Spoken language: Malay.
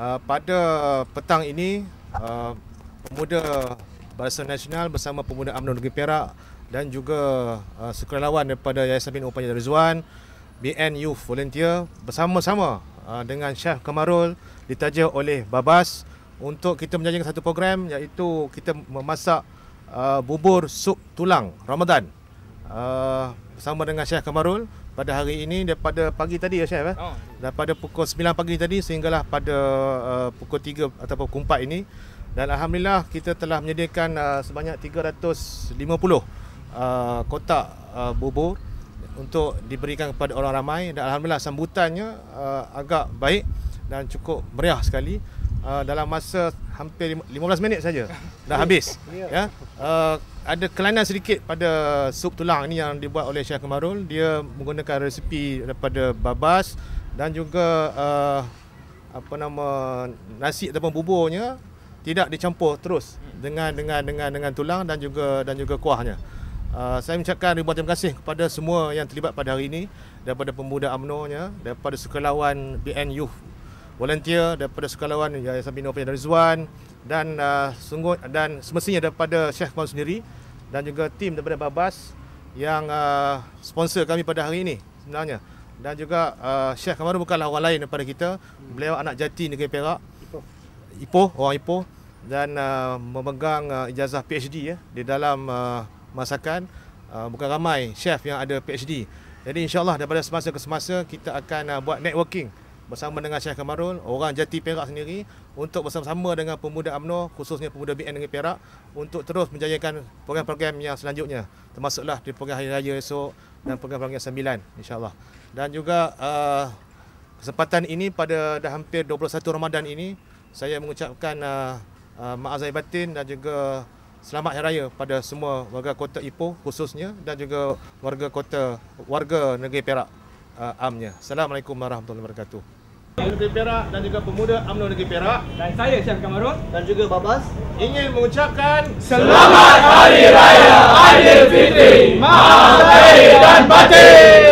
Uh, pada uh, petang ini uh, pemuda Barisan Nasional bersama pemuda UMNO Negeri Perak dan juga uh, sukarelawan daripada Yayasan Bin Upaya Rizwan BN Youth Volunteer bersama-sama uh, dengan Syah Kamarul ditaja oleh Babas untuk kita menjanjikan satu program iaitu kita memasak uh, bubur sup tulang Ramadan uh, bersama dengan Syah Kamarul pada hari ini daripada pagi tadi ya chef eh. Oh. Daripada pukul 9 pagi tadi sehinggalah pada uh, pukul 3 atau pukul 4 ini dan alhamdulillah kita telah menyediakan uh, sebanyak 350 uh, kotak uh, bubur untuk diberikan kepada orang ramai dan alhamdulillah sambutannya uh, agak baik dan cukup meriah sekali uh, dalam masa hampir 15 minit saja dah habis ya yeah. uh, ada kelainan sedikit pada sup tulang ini yang dibuat oleh Syekh Kemarul dia menggunakan resipi daripada babas dan juga uh, apa nama nasi ataupun buburnya tidak dicampur terus dengan dengan dengan dengan tulang dan juga dan juga kuahnya. Uh, saya mengucapkan ribuan terima kasih kepada semua yang terlibat pada hari ini daripada pemuda UMNO nya daripada sukarelawan BNU volunteer daripada sukarelawan Yayasan Bina Opinion Rizwan dan uh, sungguh dan semestinya daripada Syekh Kuan sendiri dan juga tim daripada Babas yang uh, sponsor kami pada hari ini sebenarnya dan juga uh, Syekh Kamaru bukanlah orang lain daripada kita beliau anak jati negeri Perak Ipoh, Ipoh orang Ipoh dan uh, memegang uh, ijazah PhD ya di dalam uh, masakan uh, bukan ramai chef yang ada PhD jadi insyaallah daripada semasa ke semasa kita akan uh, buat networking bersama dengan Syekh Kamarul, orang jati Perak sendiri untuk bersama-sama dengan pemuda Amno, khususnya pemuda BN negeri Perak untuk terus menjayakan program-program yang selanjutnya termasuklah di program Hari Raya esok dan program-program yang sembilan Allah. Dan juga uh, kesempatan ini pada dah hampir 21 Ramadan ini saya mengucapkan uh, uh, maazai batin dan juga Selamat Hari Raya pada semua warga kota Ipoh khususnya dan juga warga kota warga negeri Perak uh, amnya. Assalamualaikum warahmatullahi wabarakatuh. Negeri Perak dan juga pemuda UMNO Negeri Perak dan saya Syah Kamarun dan juga Babas ingin mengucapkan Selamat Hari Raya Aidilfitri Mahathir dan Batin